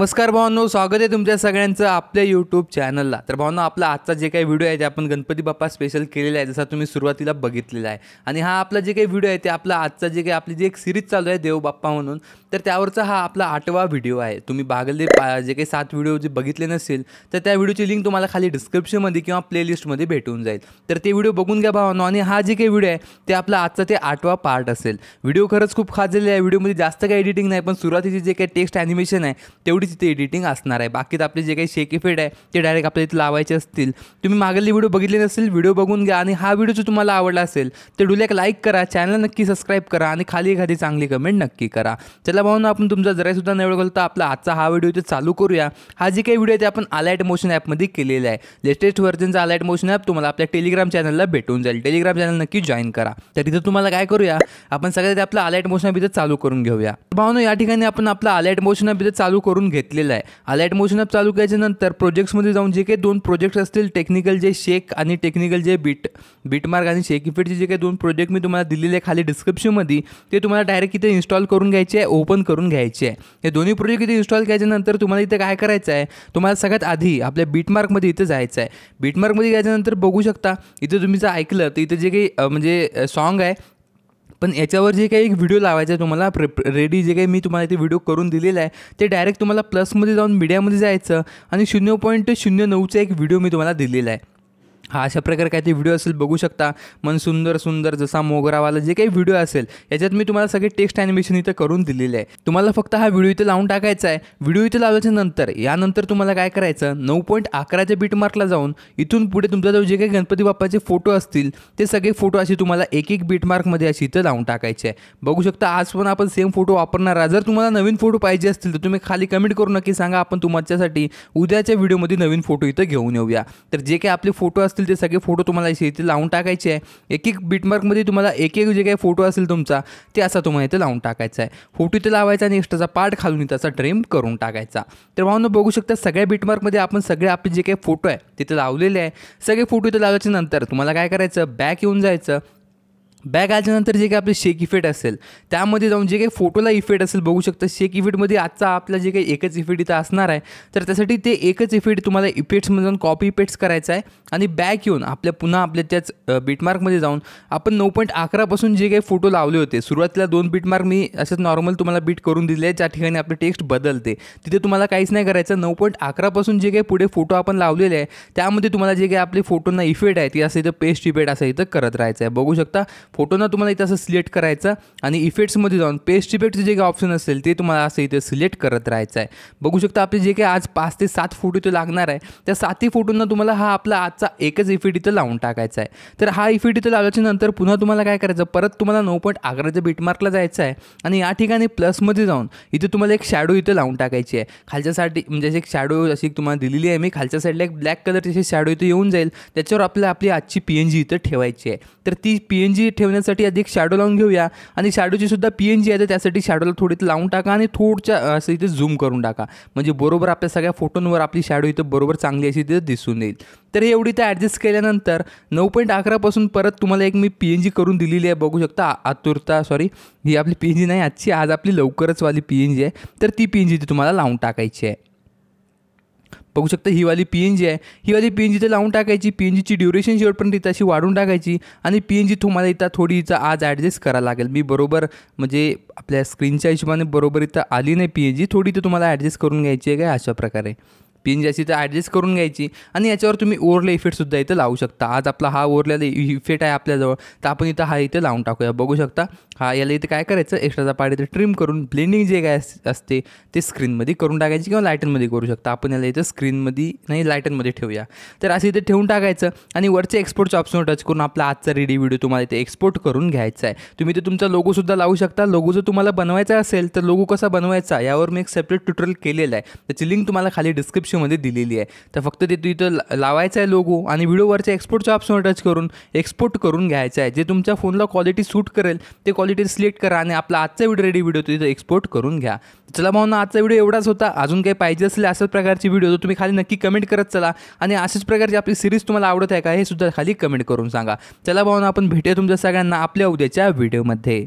नमस्कार भावांनो स्वागत आहे तुमच्या सगळ्यांचं आपल्या यूट्यूब चॅनलला तर भावांनो आपला आजचा जे काही व्हिडिओ आहे ते आपण गणपती बाप्पा स्पेशल केलेला आहे जसा तुम्ही सुरुवातीला बघितलेला आहे आणि हा आपला जे काही व्हिडिओ आहे ते आपला आजचा जे काही आपली जी एक सिरीज चालू आहे देव बाप्पा म्हणून तर त्यावरचा हा आपला आठवा व्हिडिओ आहे तुम्ही बागले जे काही सात व्हिडिओ जे बघितले नसेल तर त्या व्हिडिओची लिंक तुम्हाला खाली डिस्क्रिप्शनमध्ये किंवा प्लेलिस्टमध्ये भेटून जाईल तर ते व्हिडिओ बघून घ्या भावांनो आणि हा जे काही व्हिडिओ आहे ते आपला आजचा ते आठवा पार्ट असेल व्हिडिओ खरंच खूप खाजलेला आहे व्हिडिओमध्ये जास्त काही एडिटिंग नाही पण सुरुवातीचे जे काही टेक्स्ट ॲनिमेशन आहे तेवढी तेवढीच इथे एडिटिंग असणार आहे बाकी आपले जे काही शेक इफेक्ट आहे ते डायरेक्ट आपल्या इथे लावायचे असतील तुम्ही मागेली व्हिडिओ बघितले नसेल व्हिडिओ बघून घ्या आणि हा व्हिडिओ जर तुम्हाला आवडला असेल तर डुलेक लाईक करा चॅनल नक्की सबस्क्राईब करा आणि खाली एखादी चांगली कमेंट नक्की करा चला भाऊन आपण तुमचा जरा सुद्धा नळ तर आपला आजचा हा व्हिडिओ चालू करूया हा जे काही व्हिडिओ आहे ते आपण अलाईट मोशन ॲपमध्ये केलेला आहे लेटेस्ट व्हर्जनचा अलाईट मोशन ॲप तुम्हाला आपल्या टेलिग्राम चॅनलला भेटून जाईल टेलिग्राम चॅनल नक्की जॉईन करा तर तिथं तुम्हाला काय करूया आपण सगळ्यात आपला अलाईट मोशन ॲप चालू करून घेऊया भाऊन या ठिकाणी आपण आपला अलाईट मोशन ॲप चालू करून घेतलेला आहे अलाईट मोशन अप चालू करायच्यानंतर प्रोजेक्ट्समध्ये जाऊन जे काही दोन प्रोजेक्ट्स असतील टेक्निकल जे शेक आणि टेक्निकल जे बीट बीटमार्क आणि शेक इफेक्टचे जे काही दोन प्रोजेक्ट मी तुम्हाला दिलेले आहे खाली डिस्क्रिप्शनमध्ये ते तुम्हाला डायरेक्ट इथे इन्स्टॉल करून घ्यायचे आहे ओपन करून घ्यायचे आहे हे दोन्ही प्रोजेक्ट इथे इन्स्टॉल केल्याच्यानंतर तुम्हाला इथे काय करायचं आहे तुम्हाला सगळ्यात आधी आपल्या बीटमार्कमध्ये इथे जायचं आहे बीटमार्कमध्ये गेल्याच्यानंतर बघू शकता इथे तुम्ही जर ऐकलं तर इथे जे काही म्हणजे सॉन्ग आहे पण याच्यावर जे काही एक व्हिडिओ लावायचा आहे तुम्हाला प्रे रेडी जे काही मी तुम्हाला इथे व्हिडिओ करून दिलेला आहे ते डायरेक्ट तुम्हाला प्लसमध्ये जाऊन मीडियामध्ये जायचं आणि शून्य पॉईंट शून्य नऊचा एक व्हिडिओ मी तुम्हाला दिलेला आहे हा अशा प्रकारे काहीतरी व्हिडिओ असेल बघू शकता मन सुंदर सुंदर जसा मोगरावाला जे काही व्हिडिओ असेल याच्यात मी तुम्हाला सगळे टेक्स्ट ॲनिमेशन इथं करून दिलेले आहे तुम्हाला फक्त हा व्हिडिओ इथे लावून टाकायचा आहे व्हिडिओ इथे लावल्याच्या नंतर यानंतर तुम्हाला काय करायचं नऊ पॉईंट अकराच्या बीटमार्कला जाऊन इथून पुढे तुमच्याजवळ जे काही गणपती बाप्पाचे फोटो असतील ते सगळे फोटो असे तुम्हाला एक एक बीटमार्कमध्ये अशी इथं लावून टाकायचे आहे बघू शकता आज पण आपण सेम फोटो वापरणार आहे जर तुम्हाला नवीन फोटो पाहिजे असतील तर तुम्ही खाली कमेंट करू नक्की सांगा आपण तुमच्यासाठी उद्याच्या व्हिडिओमध्ये नवीन फोटो इथं घेऊन येऊया तर जे काही आपले फोटो असतील असतील ते सगळे फोटो तुम्हाला इथे इथे लावून टाकायचे आहे एक एक बीटमार्कमध्ये तुम्हाला एक एक जे काही फोटो असेल तुमचा ते असा तुम्हाला इथे लावून टाकायचा आहे फोटो इथे लावायचा आणि एक्स्ट्राचा पार्ट खालून इथे असा ड्रेम करून टाकायचा तर भावनं बघू शकता सगळ्या बीटमार्कमध्ये आपण सगळे आपले जे काही फोटो आहे तिथे लावलेले आहे सगळे फोटो इथे लावायच्या नंतर तुम्हाला काय करायचं बॅक येऊन जायचं बॅग आल्यानंतर जे काही आपले शेक इफेक्ट असेल त्यामध्ये जाऊन जे काही फोटोला इफेक्ट असेल बघू शकता शेक इफेक्टमध्ये आजचा आपला जे काही एकच इफेक्ट इथं असणार आहे तर त्यासाठी ते एकच इफेक्ट तुम्हाला इफेक्ट्समध्ये जाऊन कॉपी इफेक्ट्स करायचं आहे आणि बॅक येऊन आपल्या पुन्हा आपल्या त्याच बीटमार्कमध्ये जाऊन आपण नऊ पॉईंट अकरापासून जे काही फोटो लावले होते सुरुवातीला दोन बीटमार्क मी असंच नॉर्मल तुम्हाला बीट करून दिले आहे ज्या ठिकाणी आपले टेक्स्ट बदलते तिथे तुम्हाला काहीच नाही करायचं नऊ पॉईंट अकरापासून जे काही पुढे फोटो आपण लावलेले आहे त्यामध्ये तुम्हाला जे काही आपले फोटोंना इफेक्ट आहे ती असं इथं पेस्ट इफेक्ट असं इथं करत राहायचं आहे बघू शकता फोटोना तुम्हाला इथं असं सिलेक्ट करायचं आणि इफेक्ट्समध्ये जाऊन पेस्ट इफेक्टचं जे काही ऑप्शन असेल ते तुम्हाला असं इथे सिलेक्ट करत राहायचं आहे बघू शकता आपले जे काही आज पाच ते सात फोटो इथे लागणार आहे त्या सातही फोटोंना तुम्हाला हा आपला आजचा एकच इफेक्ट इथं लावून टाकायचा आहे तर हा इफेक्ट इथं लावल्याच्या नंतर पुन्हा तुम्हाला काय करायचं परत तुम्हाला नऊ पॉईंट अकराच्या बीटमार्कला जायचं आहे आणि या ठिकाणी प्लसमध्ये जाऊन इथे तुम्हाला एक शॅडो इथं लावून टाकायची आहे खालच्यासाठी म्हणजे एक शॅडो अशी तुम्हाला दिलेली आहे मी खालच्या साईडला एक ब्लॅक कलरची शॅडो इथे येऊन जाईल त्याच्यावर आपल्याला आपली आजची पी एन जी इथं ठेवायची आहे तर ती पी एन जी ठेवण्यासाठी अधिक शॅडो लावून घेऊया आणि शॅडोची सुद्धा पी एन जी आहे तर त्यासाठी शॅडोला थोडी लावून टाका आणि थोडच्या असं इथे झूम करून टाका म्हणजे बरोबर आपल्या सगळ्या फोटोंवर आपली शॅडो इथं बरोबर चांगली अशी तिथे दिसून येईल तर हे एवढी तर ॲडजस्ट केल्यानंतर नऊ पॉईंट अकरापासून परत तुम्हाला एक मी पी एन जी करून दिलेली आहे बघू शकता आतुरता सॉरी ही आपली पी एन जी नाही आजची आज आपली लवकरच वाली पी एन जी आहे तर ती पी एन जी ती तुम्हाला लावून टाकायची आहे बघू शकता ही वाली पी एन जी आहे ही वाली पी एन जी तर लावून टाकायची पी एन जीची ड्युरेशन पण इथं अशी वाढून टाकायची आणि पी एन जी तुम्हाला इथं थोडी इथं आज ॲडजस्ट करायला लागेल मी बरोबर म्हणजे आपल्या स्क्रीनच्या हिशोबाने बरोबर इथं आली नाही पी एन जी थोडी इथं तुम्हाला ॲडजस्ट करून घ्यायची आहे काय अशा प्रकारे पिन जी तर ॲडजस्ट करून घ्यायची आणि याच्यावर तुम्ही ओरले इफेक्टसुद्धा इथं लावू शकता आज आपला हा ओरलेला इफेक्ट आहे आपल्याजवळ तर आपण इथं हा इथं लावून टाकूया बघू शकता हा याला इथं काय करायचं एक्स्ट्राचा पार्ट इथं ट्रिम करून ब्लेंडिंग जे काय असते ते स्क्रीनमध्ये करून टाकायची किंवा लायटनमध्ये करू शकता आपण याला इथं स्क्रीनमध्ये नाही लायटनमध्ये ठेवूया तर असं इथे ठेवून टाकायचं आणि वरचे एक्सपोर्टचं ऑप्शन टच करून आपला आजचा रेडी व्हिडिओ तुम्हाला इथे एक्सपोर्ट करून घ्यायचा आहे तुम्ही ते तुमचा लोगोसुद्धा लावू शकता लोगो जर तुम्हाला बनवायचा असेल तर लोगो कसा बनवायचा यावर मी एक सेपरेट ट्युटोरियल केलेलं आहे त्याची लिंक तुम्हाला खाली डिस्क्रिप्शन इश्यूमध्ये दिलेली आहे तर फक्त ते तिथं लावायचं आहे लोगो आणि व्हिडिओवरच्या एक्सपोर्टच्या ऑप्शनवर टच करून एक्सपोर्ट करून घ्यायचं आहे जे तुमच्या फोनला क्वालिटी सूट करेल ते क्वालिटी सिलेक्ट करा आणि आपला आजचा व्हिडिओ रेडी व्हिडिओ तिथं एक्सपोर्ट करून घ्या चला ना आजचा व्हिडिओ एवढाच होता अजून काही पाहिजे असले अशाच प्रकारची व्हिडिओ तर तुम्ही खाली नक्की कमेंट करत चला आणि अशाच प्रकारची आपली सिरीज तुम्हाला आवडत आहे का हे सुद्धा खाली कमेंट करून सांगा चला ना आपण भेटूया तुमच्या सगळ्यांना आपल्या उद्याच्या व्हिडिओमध्ये